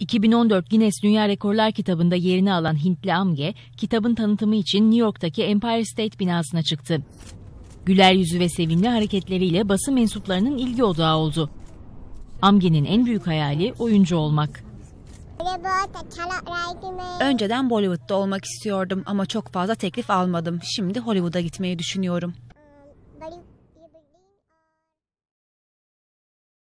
2014 Guinness Dünya Rekorlar kitabında yerini alan Hintli Amge, kitabın tanıtımı için New York'taki Empire State binasına çıktı. Güler yüzü ve sevimli hareketleriyle basın mensuplarının ilgi odağı oldu. Amge'nin en büyük hayali oyuncu olmak. Önceden Bollywood'da olmak istiyordum ama çok fazla teklif almadım. Şimdi Hollywood'a gitmeyi düşünüyorum.